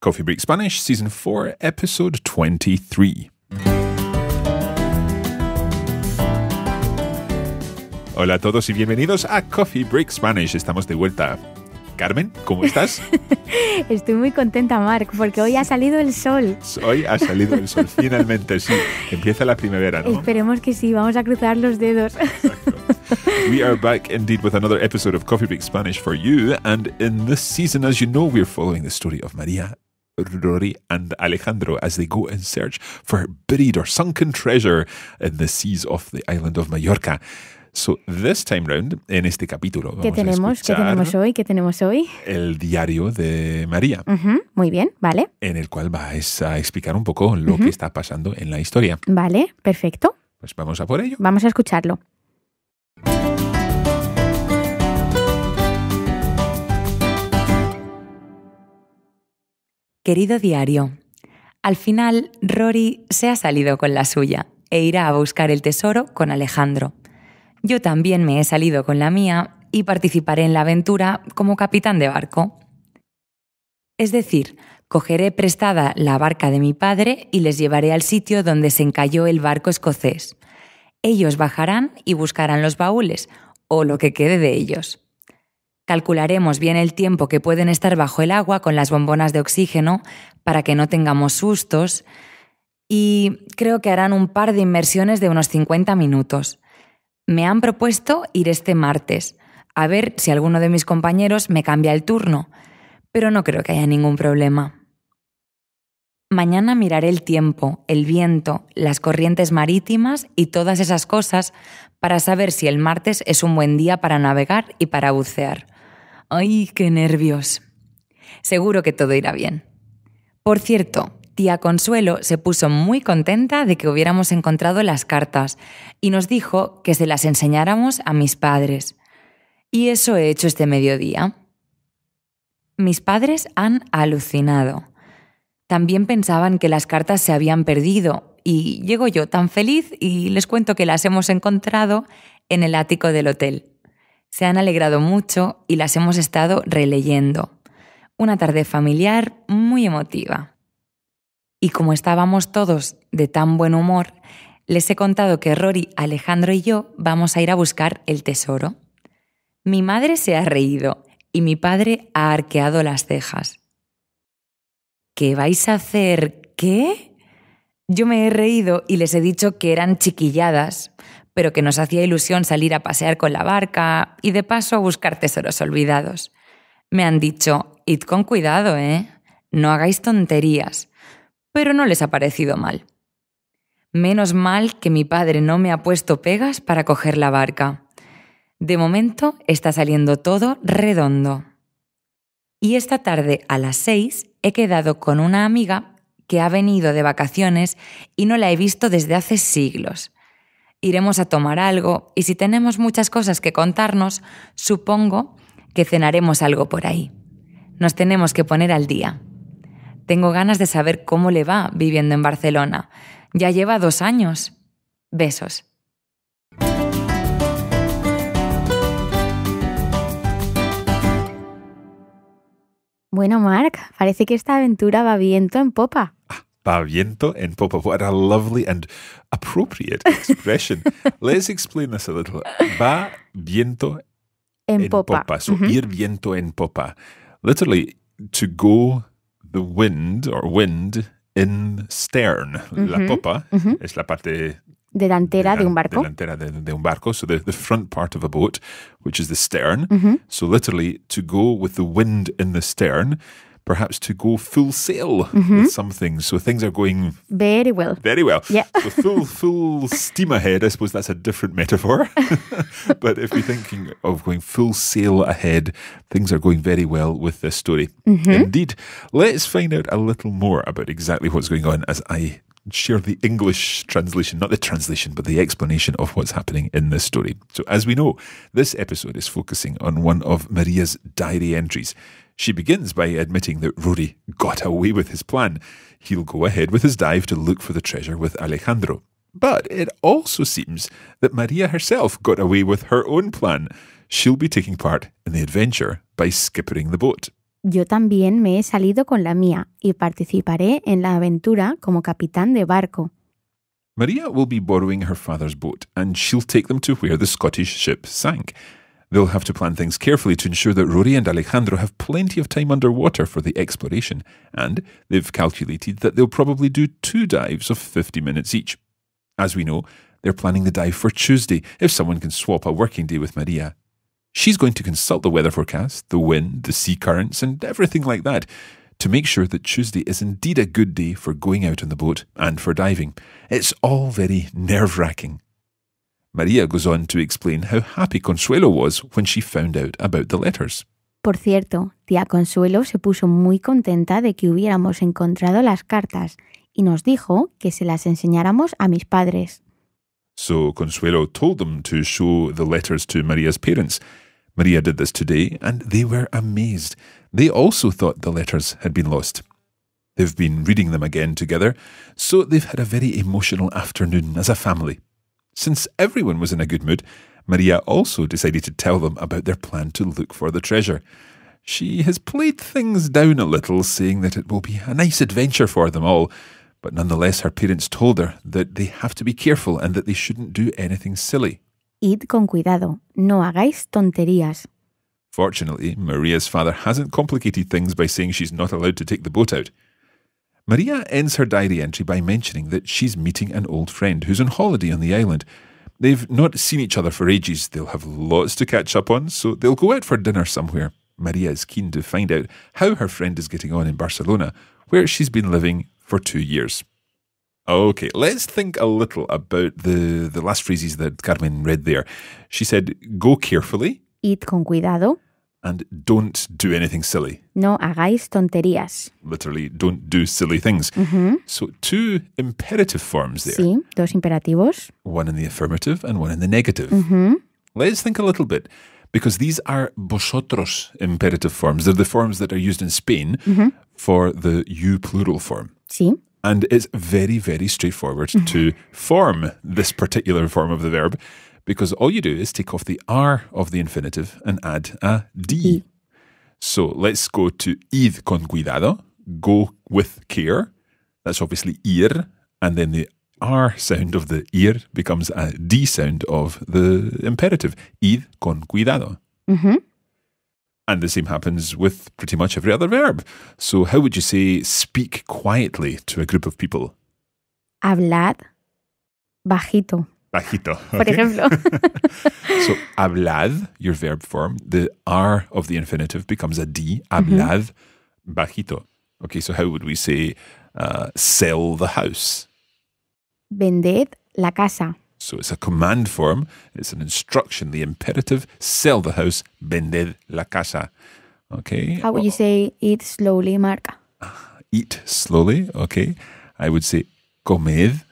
Coffee Break Spanish, Season 4, Episode 23. Hola a todos y bienvenidos a Coffee Break Spanish. Estamos de vuelta. Carmen, ¿cómo estás? Estoy muy contenta, Mark, porque hoy ha salido el sol. Hoy ha salido el sol, finalmente, sí. Empieza la primavera, ¿no? Esperemos que sí, vamos a cruzar los dedos. Exacto. We are back indeed with another episode of Coffee Break Spanish for you. And in this season, as you know, we're following the story of Maria Rory and Alejandro as they go and search for buried or sunken treasure in the seas off the island of Mallorca. So this time round, en este capítulo, vamos ¿Qué tenemos? tenemos hoy? ¿Qué tenemos hoy? El diario de María. muy bien, vale. En el cual vais a explicar un poco lo que está pasando en la historia. Vale, perfecto. Pues vamos a por ello. Vamos a escucharlo. Querido diario, al final Rory se ha salido con la suya e irá a buscar el tesoro con Alejandro. Yo también me he salido con la mía y participaré en la aventura como capitán de barco. Es decir, cogeré prestada la barca de mi padre y les llevaré al sitio donde se encalló el barco escocés. Ellos bajarán y buscarán los baúles, o lo que quede de ellos. Calcularemos bien el tiempo que pueden estar bajo el agua con las bombonas de oxígeno para que no tengamos sustos y creo que harán un par de inmersiones de unos 50 minutos. Me han propuesto ir este martes, a ver si alguno de mis compañeros me cambia el turno, pero no creo que haya ningún problema. Mañana miraré el tiempo, el viento, las corrientes marítimas y todas esas cosas para saber si el martes es un buen día para navegar y para bucear. ¡Ay, qué nervios! Seguro que todo irá bien. Por cierto, tía Consuelo se puso muy contenta de que hubiéramos encontrado las cartas y nos dijo que se las enseñáramos a mis padres. Y eso he hecho este mediodía. Mis padres han alucinado. También pensaban que las cartas se habían perdido y llego yo tan feliz y les cuento que las hemos encontrado en el ático del hotel se han alegrado mucho y las hemos estado releyendo. Una tarde familiar muy emotiva. Y como estábamos todos de tan buen humor, les he contado que Rory, Alejandro y yo vamos a ir a buscar el tesoro. Mi madre se ha reído y mi padre ha arqueado las cejas. ¿Qué vais a hacer? ¿Qué? Yo me he reído y les he dicho que eran chiquilladas, pero que nos hacía ilusión salir a pasear con la barca y de paso a buscar tesoros olvidados. Me han dicho, id con cuidado, ¿eh? No hagáis tonterías. Pero no les ha parecido mal. Menos mal que mi padre no me ha puesto pegas para coger la barca. De momento está saliendo todo redondo. Y esta tarde a las seis he quedado con una amiga que ha venido de vacaciones y no la he visto desde hace siglos iremos a tomar algo y si tenemos muchas cosas que contarnos, supongo que cenaremos algo por ahí. Nos tenemos que poner al día. Tengo ganas de saber cómo le va viviendo en Barcelona. Ya lleva dos años. Besos. Bueno, Marc, parece que esta aventura va viento en popa. Ah, viento en Popa. What a lovely and appropriate expression. Let's explain this a little. Va viento en, en popa. popa. So, mm -hmm. ir viento en popa. Literally, to go the wind or wind in stern. Mm -hmm. La mm-hmm. popa mm -hmm. es la parte delantera de, de un barco. Delantera de, de un barco. So the, the, front part of a boat, which is the stern. Mm -hmm. So literally, to go with the wind in the stern perhaps to go full sail mm-hmm. with some things. So things are going very well. Very well. Yeah. so full full steam ahead. I suppose that's a different metaphor. but if you're thinking of going full sail ahead, things are going very well with this story. Mm-hmm. Indeed. Let's find out a little more about exactly what's going on as I share the English translation, not the translation, but the explanation of what's happening in this story. So, as we know, this episode is focusing on one of Maria's diary entries. She begins by admitting that Rory got away with his plan. He'll go ahead with his dive to look for the treasure with Alejandro. But it also seems that Maria herself got away with her own plan. She'll be taking part in the adventure by skippering the boat. Yo también me he salido con la mía y participaré en la aventura como capitán de barco. Maria will be borrowing her father's boat and she'll take them to where the Scottish ship sank. They'll have to plan things carefully to ensure that Rory and Alejandro have plenty of time underwater for the exploration, and they've calculated that they'll probably do two dives of 50 minutes each. As we know, they're planning the dive for Tuesday if someone can swap a working day with Maria. She's going to consult the weather forecast, the wind, the sea currents, and everything like that to make sure that Tuesday is indeed a good day for going out on the boat and for diving. It's all very nerve wracking. Maria goes on to explain how happy Consuelo was when she found out about the letters. Por cierto, tía Consuelo se puso muy contenta de que hubiéramos encontrado las cartas y nos dijo que se las enseñáramos a mis padres. So Consuelo told them to show the letters to Maria's parents. Maria did this today and they were amazed. They also thought the letters had been lost. They've been reading them again together, so they've had a very emotional afternoon as a family. Since everyone was in a good mood, Maria also decided to tell them about their plan to look for the treasure. She has played things down a little, saying that it will be a nice adventure for them all, but nonetheless, her parents told her that they have to be careful and that they shouldn't do anything silly. Id con cuidado, no hagáis tonterías. Fortunately, Maria's father hasn't complicated things by saying she's not allowed to take the boat out. Maria ends her diary entry by mentioning that she's meeting an old friend who's on holiday on the island. They've not seen each other for ages. They'll have lots to catch up on, so they'll go out for dinner somewhere. Maria is keen to find out how her friend is getting on in Barcelona, where she's been living for two years. Okay, let's think a little about the, the last phrases that Carmen read there. She said, go carefully. Eat con cuidado and don't do anything silly. No hagáis tonterías. Literally, don't do silly things. Mm -hmm. So, two imperative forms there. Sí, dos imperativos. One in the affirmative and one in the negative. Mm -hmm. Let's think a little bit because these are vosotros imperative forms. They're the forms that are used in Spain mm -hmm. for the you plural form. Sí. And it's very, very straightforward mm-hmm. to form this particular form of the verb because all you do is take off the R of the infinitive and add a D. So let's go to id con cuidado, go with care. That's obviously ir, and then the R sound of the ir becomes a D sound of the imperative. Id con cuidado. Mm -hmm. And the same happens with pretty much every other verb. So, how would you say speak quietly to a group of people? Hablad bajito bajito. Okay? Por ejemplo. so, hablad, your verb form, the R of the infinitive becomes a D. Hablad mm-hmm. bajito. Okay, so how would we say uh, sell the house? Vended la casa. So it's a command form, it's an instruction, the imperative, sell the house, vended la casa. Okay. How would you say eat slowly, Marca? Eat slowly, okay. I would say comed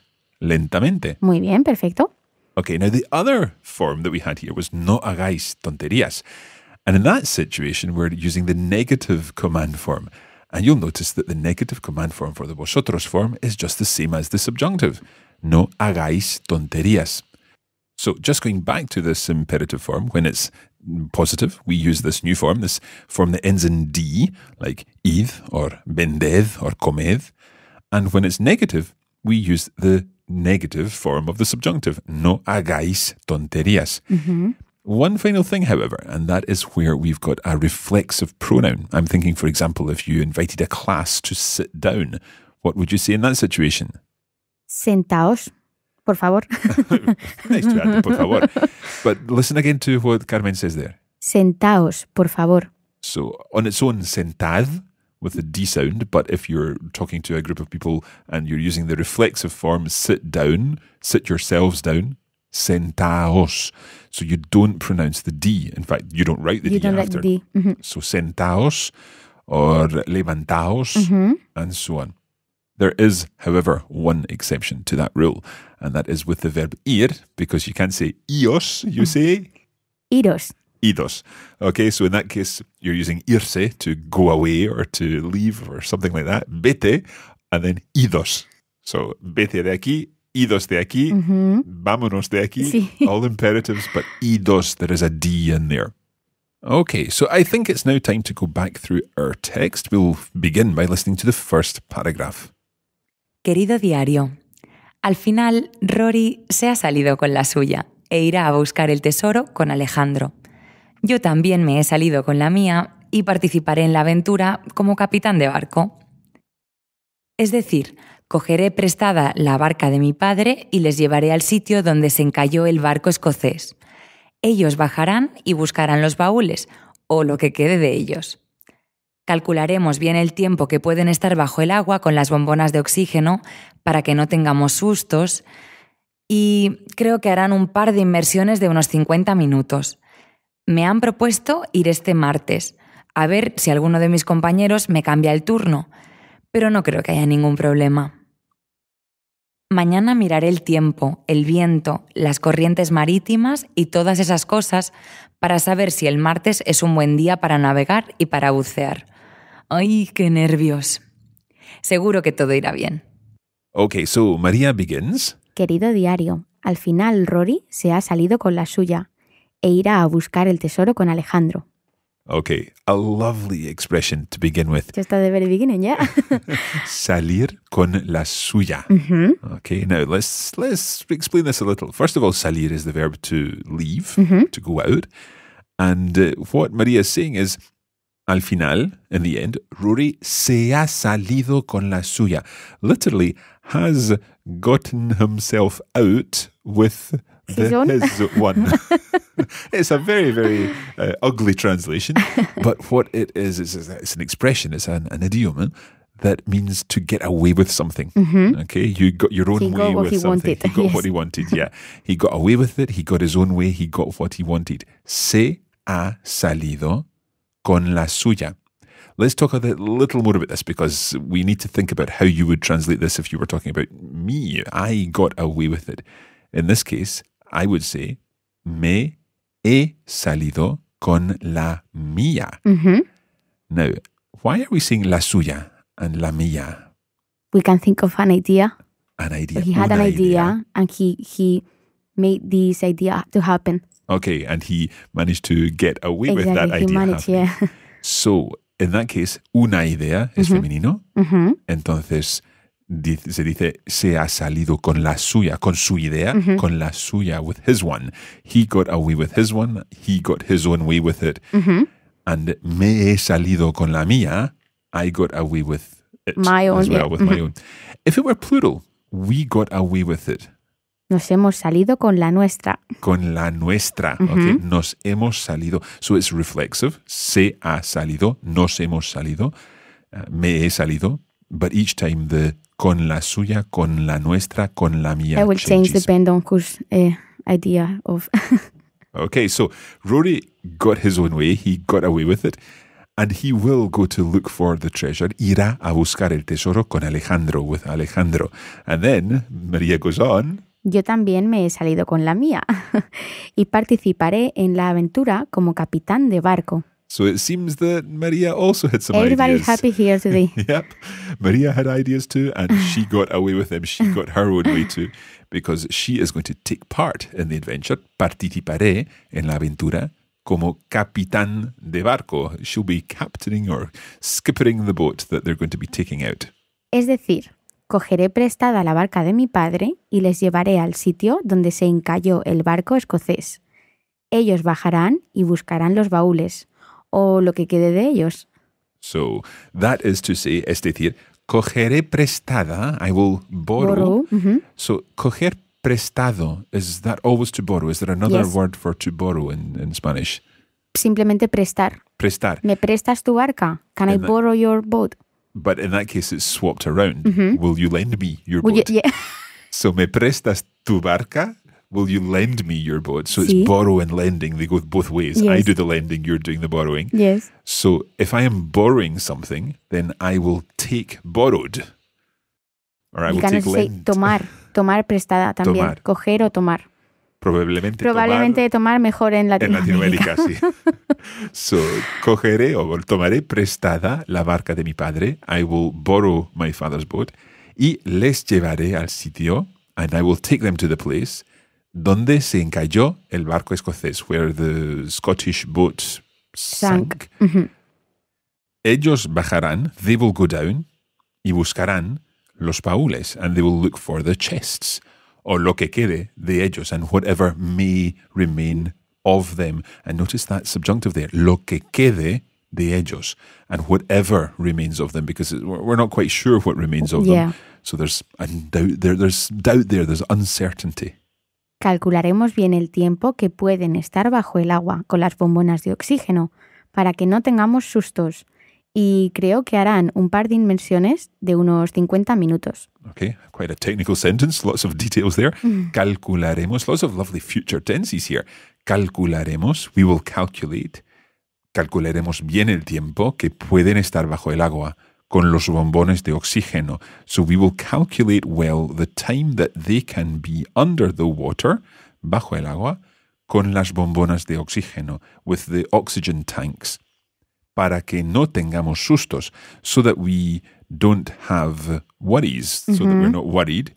lentamente. Muy bien, perfecto. Okay, now the other form that we had here was no hagáis tonterías. And in that situation, we're using the negative command form. And you'll notice that the negative command form for the vosotros form is just the same as the subjunctive. No hagáis tonterías. So just going back to this imperative form, when it's positive, we use this new form, this form that ends in D, like id or vended or comed. And when it's negative, we use the negative form of the subjunctive. No hagáis tonterías. Mm-hmm. One final thing, however, and that is where we've got a reflexive pronoun. I'm thinking, for example, if you invited a class to sit down, what would you say in that situation? Sentaos, por favor. nice to add por favor. But listen again to what Carmen says there. Sentaos, por favor. So on its own, sentad with a D sound. But if you're talking to a group of people and you're using the reflexive form, sit down, sit yourselves down, sentaos. So you don't pronounce the D. In fact, you don't write the you D don't after. Write the D. Mm -hmm. So sentaos or levantaos mm -hmm. and so on. There is, however, one exception to that rule, and that is with the verb ir, because you can't say ios, you mm. say iros. Idos. Okay, so in that case, you're using irse to go away or to leave or something like that. Vete, and then idos. So vete de aquí, idos de aquí, mm -hmm. vámonos de aquí. Sí. All imperatives, but idos, there is a D in there. Okay, so I think it's now time to go back through our text. We'll begin by listening to the first paragraph. Querido diario, al final Rory se ha salido con la suya e irá a buscar el tesoro con Alejandro. Yo también me he salido con la mía y participaré en la aventura como capitán de barco. Es decir, cogeré prestada la barca de mi padre y les llevaré al sitio donde se encalló el barco escocés. Ellos bajarán y buscarán los baúles, o lo que quede de ellos. Calcularemos bien el tiempo que pueden estar bajo el agua con las bombonas de oxígeno para que no tengamos sustos y creo que harán un par de inmersiones de unos 50 minutos. Me han propuesto ir este martes, a ver si alguno de mis compañeros me cambia el turno, pero no creo que haya ningún problema. Mañana miraré el tiempo, el viento, las corrientes marítimas y todas esas cosas para saber si el martes es un buen día para navegar y para bucear. ¡Ay, qué nervios! Seguro que todo irá bien. Ok, so María begins. Querido diario, al final Rory se ha salido con la suya. e irá a buscar el tesoro con Alejandro. Okay, a lovely expression to begin with. Just at the very beginning, yeah. salir con la suya. Mm-hmm. Okay, now let's let's explain this a little. First of all, salir is the verb to leave, mm-hmm. to go out, and uh, what Maria is saying is, al final, in the end, Rory se ha salido con la suya. Literally, has gotten himself out with there is The one. it's a very, very uh, ugly translation, but what it is, is, is it's an expression, it's an, an idiom eh, that means to get away with something. Mm-hmm. Okay, you got your own he way with something. Wanted. He got yes. what he wanted. Yeah, he got away with it. He got his own way. He got what he wanted. Se ha salido con la suya. Let's talk a little more about this because we need to think about how you would translate this if you were talking about me. I got away with it. In this case, I would say, me he salido con la mía. Mm-hmm. Now, why are we saying la suya and la mía? We can think of an idea. An idea. He had an idea, idea, and he he made this idea to happen. Okay, and he managed to get away exactly, with that idea. He managed, yeah. So, in that case, una idea es mm-hmm. femenino. Mm-hmm. Entonces, se dice se ha salido con la suya, con su idea, con la suya, with his one. He got away with his one, he got his own way with it. And me he salido con la mía, I got away with it. My own. If it were plural, we got away with it. Nos hemos salido con la nuestra. Con la nuestra. Okay? Nos hemos salido. So it's reflexive. Se ha salido. Nos hemos salido. Eh, me he salido. But each time the con la suya, con la nuestra, con la mía. I will change the on uh, eh, idea of. okay, so Rory got his own way. He got away with it. And he will go to look for the treasure. Irá a buscar el tesoro con Alejandro, with Alejandro. And then María goes on. Yo también me he salido con la mía y participaré en la aventura como capitán de barco. So it seems that Maria also had some Everybody's ideas. happy here today. yep. Maria had ideas too, and she got away with them. She got her own way too, because she is going to take part in the adventure. Participaré en la aventura como capitán de barco. She'll be captaining or skippering the boat that they're going to be taking out. Es decir, cogeré prestada la barca de mi padre y les llevaré al sitio donde se encalló el barco escocés. Ellos bajarán y buscarán los baúles. o lo que quede de ellos. So, that is to say, es decir, cogeré prestada, I will borrow. borrow mm -hmm. So, coger prestado, is that always to borrow? Is there another yes. word for to borrow in, in Spanish? Simplemente prestar. Prestar. ¿Me prestas tu barca? Can in I that, borrow your boat? But in that case, it's swapped around. Mm -hmm. Will you lend me your Will boat? You, yeah. so, ¿me prestas tu barca? will you lend me your boat? So it's borrow and lending. They go both ways. Yes. I do the lending, you're doing the borrowing. Yes. So if I am borrowing something, then I will take borrowed. Or I will take lend. tomar, tomar prestada también. Tomar. Coger o tomar. Probablemente, Probablemente tomar, tomar mejor en Latinoamérica. En Latinoamérica, sí. so, cogeré o tomaré prestada la barca de mi padre. I will borrow my father's boat. Y les llevaré al sitio. And I will take them to the place donde se encalló el barco escocés, where the Scottish boat sank. sank. Ellos bajarán, they will go down, y buscarán los baúles, and they will look for the chests, o lo que quede de ellos, and whatever may remain of them. And notice that subjunctive there, lo que quede de ellos, and whatever remains of them, because we're not quite sure what remains of yeah. them. So there's doubt there, there's doubt there, there's uncertainty. Calcularemos bien el tiempo que pueden estar bajo el agua con las bombonas de oxígeno para que no tengamos sustos y creo que harán un par de inmersiones de unos 50 minutos. Okay, quite a technical sentence, lots of details there. Mm. Calcularemos, lots of lovely future tenses here. Calcularemos, we will calculate. Calcularemos bien el tiempo que pueden estar bajo el agua con los bombones de oxígeno. So we will calculate well the time that they can be under the water, bajo el agua, con las bombonas de oxígeno, with the oxygen tanks, para que no tengamos sustos, so that we don't have worries, mm -hmm. so that we're not worried.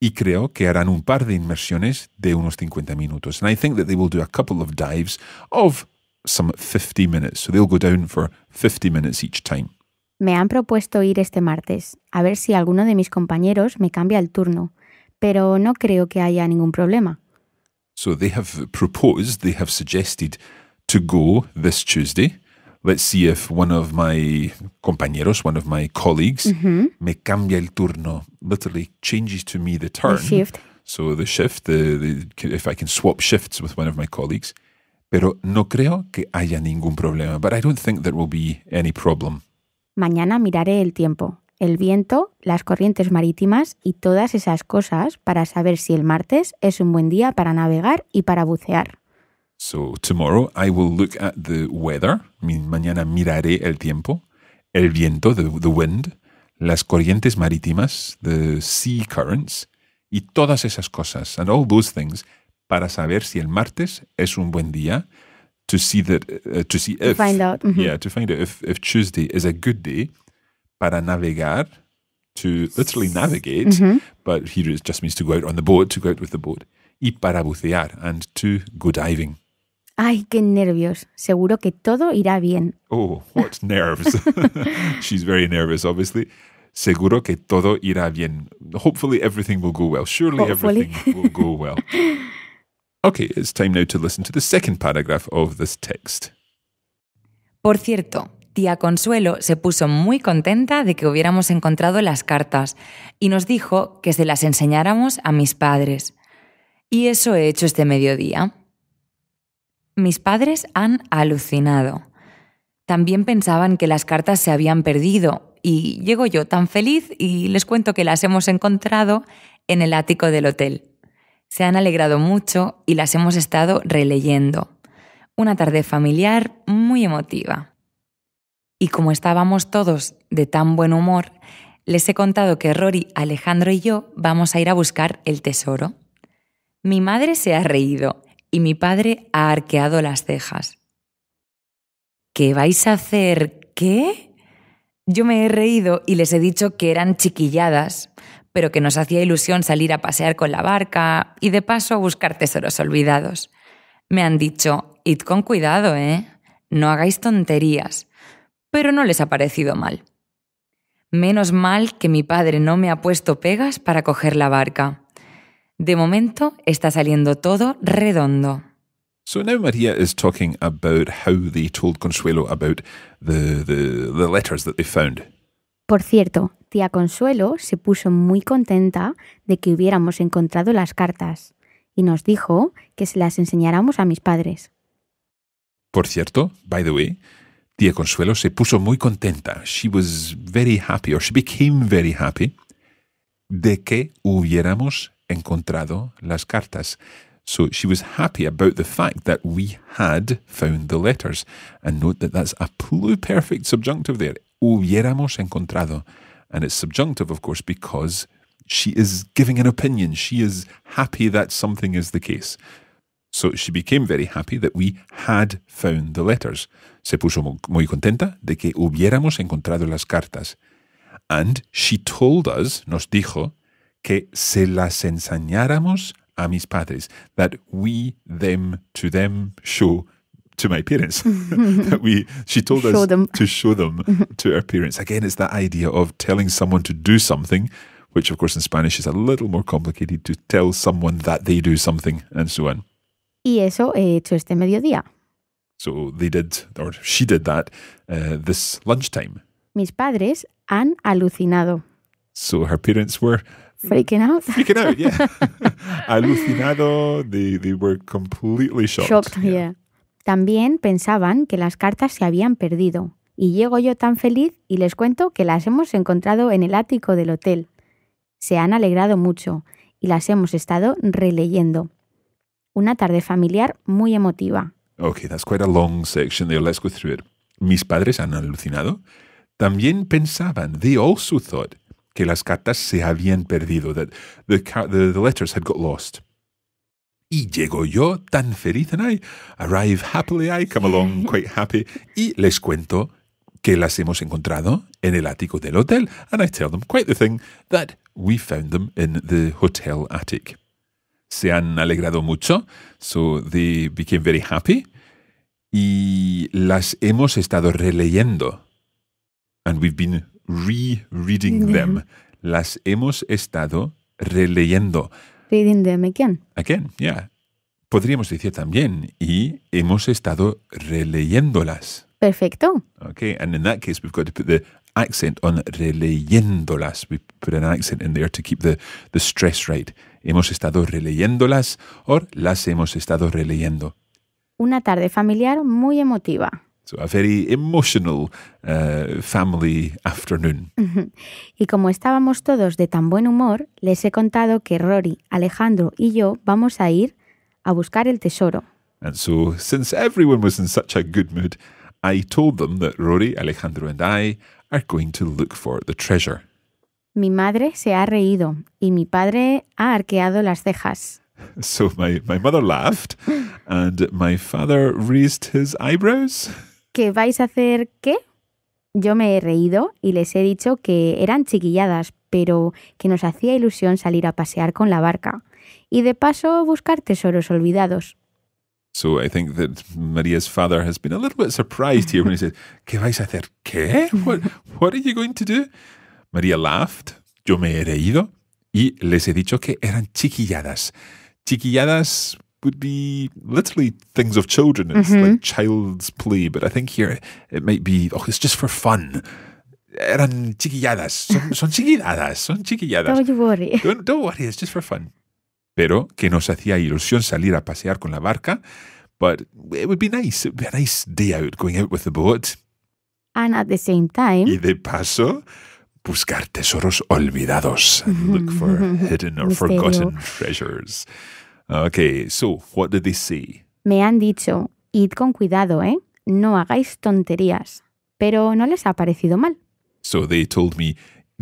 Y creo que harán un par de inmersiones de unos 50 minutos. And I think that they will do a couple of dives of some 50 minutes. So they'll go down for 50 minutes each time. Me han propuesto ir este martes, a ver si alguno de mis compañeros me cambia el turno, pero no creo que haya ningún problema. So they have proposed, they have suggested to go this Tuesday. Let's see if one of my compañeros, one of my colleagues, me cambia el turno, literally changes to me the turn. So the shift, if I can swap shifts with one of my colleagues. Pero no creo que haya ningún problema, but I don't think there will be any problem. Mañana miraré el tiempo, el viento, las corrientes marítimas y todas esas cosas para saber si el martes es un buen día para navegar y para bucear. So, tomorrow I will look at the weather. Mañana miraré el tiempo, el viento, the, the wind, las corrientes marítimas, the sea currents, y todas esas cosas, and all those things, para saber si el martes es un buen día to see that uh, to see if to find out. Mm -hmm. Yeah, to find out if if Tuesday is a good day para navegar to literally navigate, mm -hmm. but here it just means to go out on the boat, to go out with the boat. Y para bucear and to go diving. Ay, qué nervios. Seguro que todo irá bien. Oh, what nerves. She's very nervous, obviously. Seguro que todo irá bien. Hopefully everything will go well. Surely Hopefully. everything will go well. Por cierto, tía Consuelo se puso muy contenta de que hubiéramos encontrado las cartas y nos dijo que se las enseñáramos a mis padres. Y eso he hecho este mediodía. Mis padres han alucinado. También pensaban que las cartas se habían perdido y llego yo tan feliz y les cuento que las hemos encontrado en el ático del hotel se han alegrado mucho y las hemos estado releyendo. Una tarde familiar muy emotiva. Y como estábamos todos de tan buen humor, les he contado que Rory, Alejandro y yo vamos a ir a buscar el tesoro. Mi madre se ha reído y mi padre ha arqueado las cejas. ¿Qué vais a hacer? ¿Qué? Yo me he reído y les he dicho que eran chiquilladas, pero que nos hacía ilusión salir a pasear con la barca y de paso a buscar tesoros olvidados. Me han dicho, id con cuidado, ¿eh? No hagáis tonterías. Pero no les ha parecido mal. Menos mal que mi padre no me ha puesto pegas para coger la barca. De momento está saliendo todo redondo. So now Maria is talking about how they told Consuelo about the, the, the letters that they found. Por cierto, tía Consuelo se puso muy contenta de que hubiéramos encontrado las cartas y nos dijo que se las enseñáramos a mis padres. Por cierto, by the way, tía Consuelo se puso muy contenta. She was very happy, or she became very happy, de que hubiéramos encontrado las cartas. So she was happy about the fact that we had found the letters. And note that that's a pluperfect subjunctive there. hubiéramos encontrado. And it's subjunctive, of course, because she is giving an opinion. She is happy that something is the case. So she became very happy that we had found the letters. Se puso muy contenta de que hubiéramos encontrado las cartas. And she told us, nos dijo, que se las enseñáramos a mis padres, that we, them, to them, show to my parents that we she told show us them. to show them to our parents again it's that idea of telling someone to do something which of course in spanish is a little more complicated to tell someone that they do something and so on y eso eh, hecho este mediodía so they did or she did that uh, this lunchtime mis padres han alucinado so her parents were freaking out. Freaking out, yeah. Alucinado. They they were completely shocked. Shocked, yeah. yeah. También pensaban que las cartas se habían perdido, y llego yo tan feliz y les cuento que las hemos encontrado en el ático del hotel. Se han alegrado mucho y las hemos estado releyendo. Una tarde familiar muy emotiva. Okay, that's quite a long section there. Let's go through it. Mis padres han alucinado. También pensaban, they also thought, que las cartas se habían perdido, that the, the letters had got lost. Y llego yo tan feliz, and I arrive happily, I come along quite happy, y les cuento que las hemos encontrado en el ático del hotel, and I tell them quite the thing that we found them in the hotel attic. Se han alegrado mucho, so they became very happy, y las hemos estado releyendo, and we've been re-reading them. Mm-hmm. Las hemos estado releyendo de them again. Again, yeah. Podríamos decir también, y hemos estado releyéndolas. Perfecto. Okay, and in that case, we've got to put the accent on releyéndolas. We put an accent in there to keep the, the stress right. Hemos estado releyéndolas o las hemos estado releyendo. Una tarde familiar muy emotiva. So a very emotional uh, family afternoon. Y como estábamos todos de tan buen humor, les he contado que Rory, Alejandro y yo vamos a ir a buscar el tesoro. And so, since everyone was in such a good mood, I told them that Rory, Alejandro and I are going to look for the treasure. Mi madre se ha reído y mi padre ha arqueado las cejas. So my, my mother laughed and my father raised his eyebrows. que vais a hacer qué? Yo me he reído y les he dicho que eran chiquilladas, pero que nos hacía ilusión salir a pasear con la barca y de paso buscar tesoros olvidados. So I think that Maria's father has been a little bit surprised here when he said, ¿Qué vais a hacer? ¿Qué? What, are you going to do? María laughed, yo me he reído y les he dicho que eran chiquilladas. Chiquilladas would be literally things of children. It's mm-hmm. like child's play, but I think here it might be, oh, it's just for fun. Eran chiquilladas, son, son chiquilladas, son chiquilladas. Don't you worry. Don't, don't worry, it's just for fun. Pero que nos hacía ilusión salir a pasear con la barca, but it would be nice. It would be a nice day out going out with the boat. And at the same time. Y de paso, buscar tesoros olvidados and mm-hmm. look for mm-hmm. hidden or Misterio. forgotten treasures. Ah, okay, so what did they say? Me han dicho, id con cuidado, ¿eh? No hagáis tonterías. Pero no les ha parecido mal. So they told me,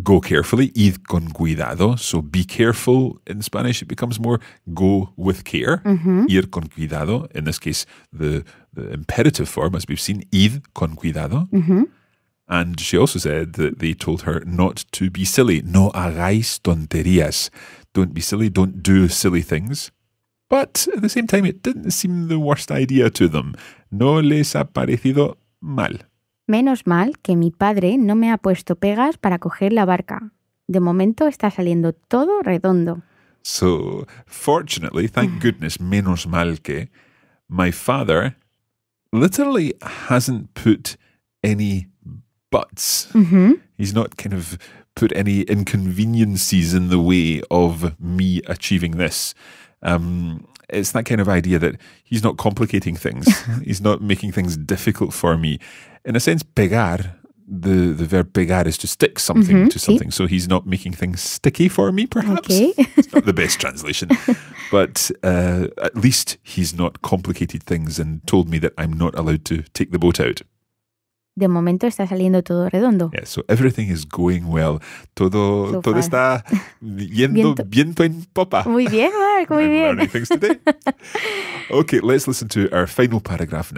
go carefully, id con cuidado. So be careful in Spanish, it becomes more go with care, mm -hmm. ir con cuidado. In this case, the, the imperative form, as we've seen, id con cuidado. Mm -hmm. And she also said that they told her not to be silly. No hagáis tonterías. Don't be silly, don't do silly things. But at the same time, it didn't seem the worst idea to them. No les ha parecido mal. Menos mal que mi padre no me ha puesto pegas para coger la barca. De momento está saliendo todo redondo. So, fortunately, thank goodness, menos mal que, my father literally hasn't put any buts. Mm-hmm. He's not kind of put any inconveniences in the way of me achieving this. Um, it's that kind of idea that he's not complicating things. he's not making things difficult for me. In a sense, pegar, the, the verb pegar is to stick something mm -hmm, to something. So he's not making things sticky for me, perhaps. Okay. it's not the best translation. but uh, at least he's not complicated things and told me that I'm not allowed to take the boat out. de momento está saliendo todo redondo. Todo, está yendo viento. en popa. Muy bien, Mark, muy bien. okay, let's listen to our final paragraph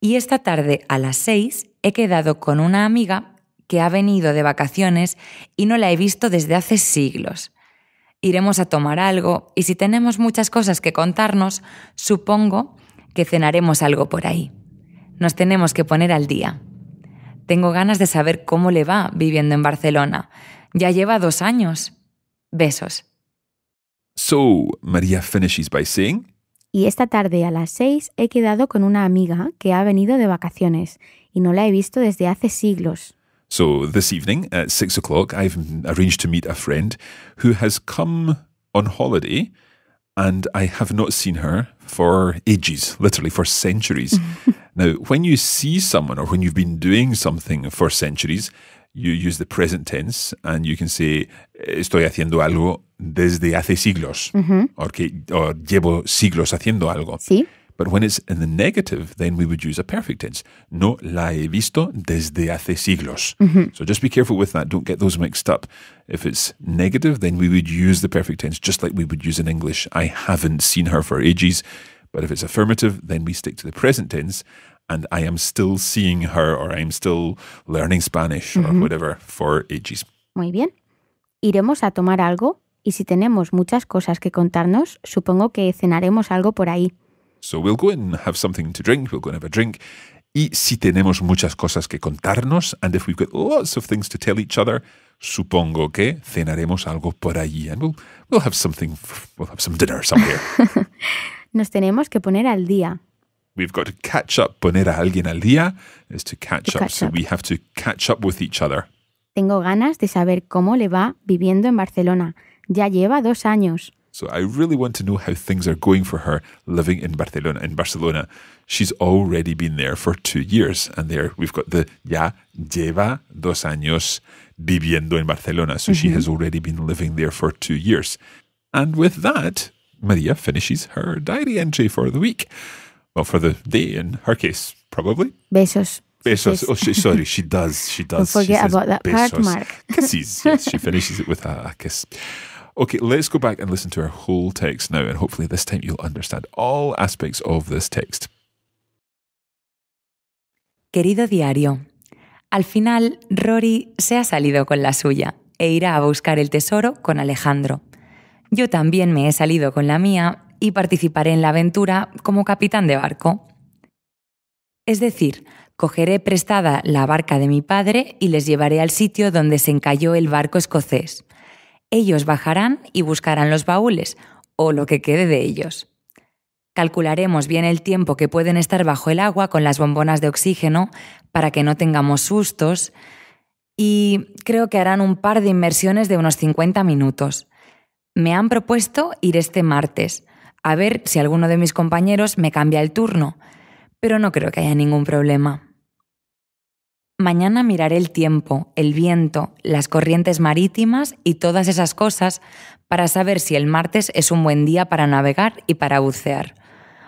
Y esta tarde a las seis he quedado con una amiga que ha venido de vacaciones y no la he visto desde hace siglos. Iremos a tomar algo y si tenemos muchas cosas que contarnos, supongo que cenaremos algo por ahí. Nos tenemos que poner al día. Tengo ganas de saber cómo le va viviendo en Barcelona. Ya lleva dos años. Besos. So, María finishes by saying. Y esta tarde a las seis he quedado con una amiga que ha venido de vacaciones y no la he visto desde hace siglos. So, this evening at six o'clock, I've arranged to meet a friend who has come on holiday and I have not seen her for ages, literally for centuries. Mm-hmm. now, when you see someone or when you've been doing something for centuries, you use the present tense and you can say, estoy haciendo algo desde hace siglos, mm -hmm. or, que, or llevo siglos haciendo algo. Sí. But when it's in the negative, then we would use a perfect tense. No la he visto desde hace siglos. Mm -hmm. So just be careful with that. Don't get those mixed up. If it's negative, then we would use the perfect tense just like we would use in English. I haven't seen her for ages. But if it's affirmative, then we stick to the present tense and I am still seeing her or I'm still learning Spanish or mm -hmm. whatever for ages. Muy bien. Iremos a tomar algo y si tenemos muchas cosas que contarnos, supongo que cenaremos algo por ahí. So we'll go and have something to drink, we'll go and have a drink. Y si tenemos muchas cosas que contarnos, and if we've got lots of things to tell each other, supongo que cenaremos algo por allí. And we'll, we'll have something, we'll have some dinner somewhere. Nos tenemos que poner al día. We've got to catch up. Poner a alguien al día is to catch up. so we have to catch up with each other. Tengo ganas de saber cómo le va viviendo en Barcelona. Ya lleva dos años. So I really want to know how things are going for her living in Barcelona. In Barcelona, she's already been there for two years, and there we've got the ya lleva dos años viviendo en Barcelona. So mm -hmm. she has mm-hmm. already been living there for two years. And with that, Maria finishes her diary entry for the week. Well, for the day in her case, probably. Besos. Besos. Oh, she, sorry, she does. She does. Don't forget she about that part, Mark. Kisses. Yes, she finishes it with a kiss. Okay, let's go back and listen to our whole text now, and hopefully this time you'll understand all aspects of this text. Querido diario, al final Rory se ha salido con la suya e irá a buscar el tesoro con Alejandro. Yo también me he salido con la mía y participaré en la aventura como capitán de barco. Es decir, cogeré prestada la barca de mi padre y les llevaré al sitio donde se encalló el barco escocés, ellos bajarán y buscarán los baúles, o lo que quede de ellos. Calcularemos bien el tiempo que pueden estar bajo el agua con las bombonas de oxígeno para que no tengamos sustos y creo que harán un par de inmersiones de unos 50 minutos. Me han propuesto ir este martes, a ver si alguno de mis compañeros me cambia el turno, pero no creo que haya ningún problema. Mañana miraré el tiempo, el viento, las corrientes marítimas y todas esas cosas para saber si el martes es un buen día para navegar y para bucear.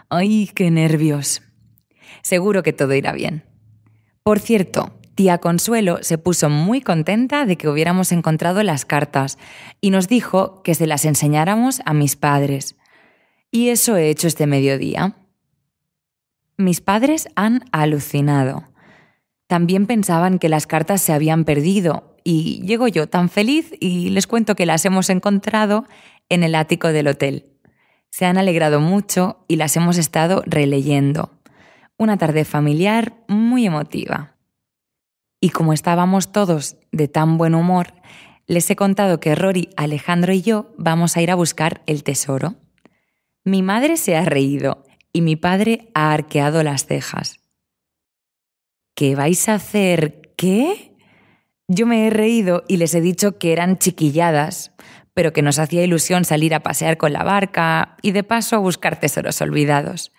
¡Ay, qué nervios! Seguro que todo irá bien. Por cierto, tía Consuelo se puso muy contenta de que hubiéramos encontrado las cartas y nos dijo que se las enseñáramos a mis padres. Y eso he hecho este mediodía. Mis padres han alucinado también pensaban que las cartas se habían perdido y llego yo tan feliz y les cuento que las hemos encontrado en el ático del hotel. Se han alegrado mucho y las hemos estado releyendo. Una tarde familiar muy emotiva. Y como estábamos todos de tan buen humor, les he contado que Rory, Alejandro y yo vamos a ir a buscar el tesoro. Mi madre se ha reído y mi padre ha arqueado las cejas. ¿Qué vais a hacer qué? Yo me he reído y les he dicho que eran chiquilladas, pero que nos hacía ilusión salir a pasear con la barca y de paso a buscar tesoros olvidados.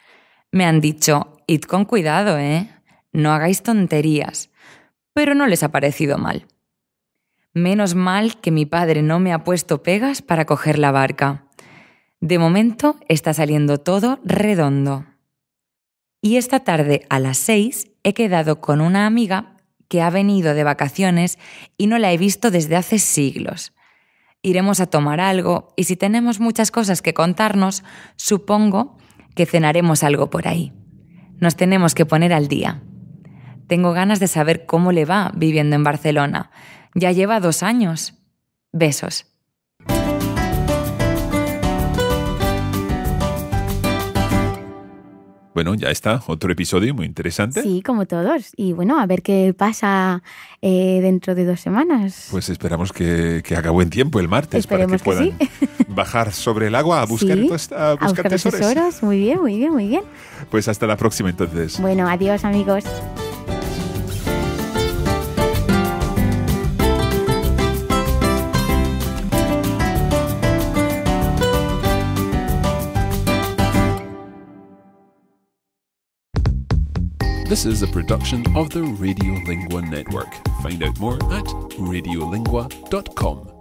Me han dicho, id con cuidado, ¿eh? No hagáis tonterías. Pero no les ha parecido mal. Menos mal que mi padre no me ha puesto pegas para coger la barca. De momento está saliendo todo redondo. Y esta tarde a las seis he quedado con una amiga que ha venido de vacaciones y no la he visto desde hace siglos. Iremos a tomar algo y si tenemos muchas cosas que contarnos, supongo que cenaremos algo por ahí. Nos tenemos que poner al día. Tengo ganas de saber cómo le va viviendo en Barcelona. Ya lleva dos años. Besos. Bueno, ya está, otro episodio muy interesante. Sí, como todos. Y bueno, a ver qué pasa eh, dentro de dos semanas. Pues esperamos que, que haga buen tiempo el martes para que, puedan sí. bajar sobre el agua a buscar, sí, a buscar, tesoros. Muy bien, muy bien, muy bien. Pues hasta la próxima entonces. Bueno, adiós amigos. This is a production of the Radiolingua Network. Find out more at radiolingua.com.